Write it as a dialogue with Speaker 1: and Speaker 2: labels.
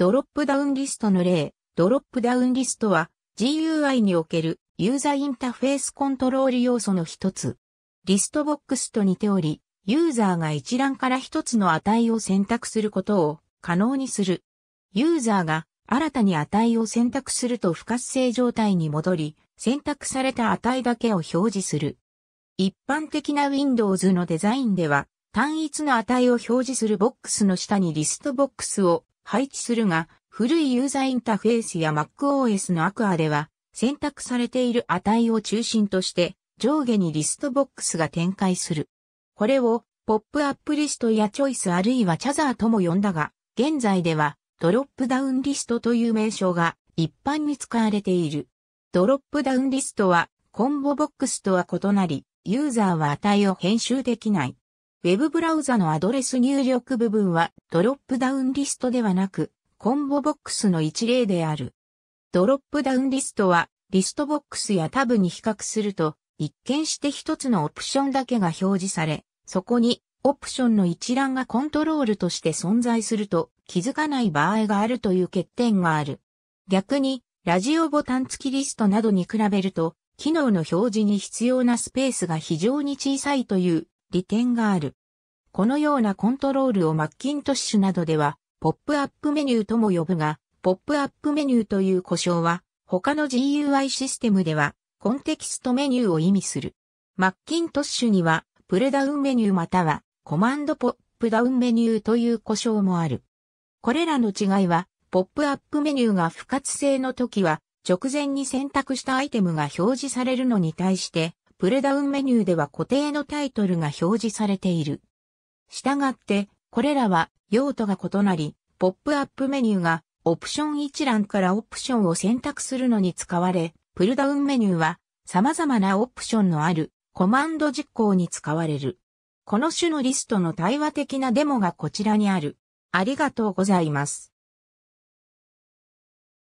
Speaker 1: ドロップダウンリストの例、ドロップダウンリストは GUI におけるユーザーインターフェースコントロール要素の一つ。リストボックスと似ており、ユーザーが一覧から一つの値を選択することを可能にする。ユーザーが新たに値を選択すると不活性状態に戻り、選択された値だけを表示する。一般的な Windows のデザインでは、単一の値を表示するボックスの下にリストボックスを配置するが、古いユーザーインターフェースや MacOS のアクアでは、選択されている値を中心として、上下にリストボックスが展開する。これを、ポップアップリストやチョイスあるいはチャザーとも呼んだが、現在では、ドロップダウンリストという名称が一般に使われている。ドロップダウンリストは、コンボボックスとは異なり、ユーザーは値を編集できない。ウェブブラウザのアドレス入力部分はドロップダウンリストではなく、コンボボックスの一例である。ドロップダウンリストは、リストボックスやタブに比較すると、一見して一つのオプションだけが表示され、そこにオプションの一覧がコントロールとして存在すると気づかない場合があるという欠点がある。逆に、ラジオボタン付きリストなどに比べると、機能の表示に必要なスペースが非常に小さいという利点がある。このようなコントロールをマッキントッシュなどでは、ポップアップメニューとも呼ぶが、ポップアップメニューという呼称は、他の GUI システムでは、コンテキストメニューを意味する。マッキントッシュには、プレダウンメニューまたは、コマンドポップダウンメニューという呼称もある。これらの違いは、ポップアップメニューが不活性の時は、直前に選択したアイテムが表示されるのに対して、プレダウンメニューでは固定のタイトルが表示されている。従って、これらは用途が異なり、ポップアップメニューがオプション一覧からオプションを選択するのに使われ、プルダウンメニューは様々なオプションのあるコマンド実行に使われる。この種のリストの対話的なデモがこちらにある。ありがとうございます。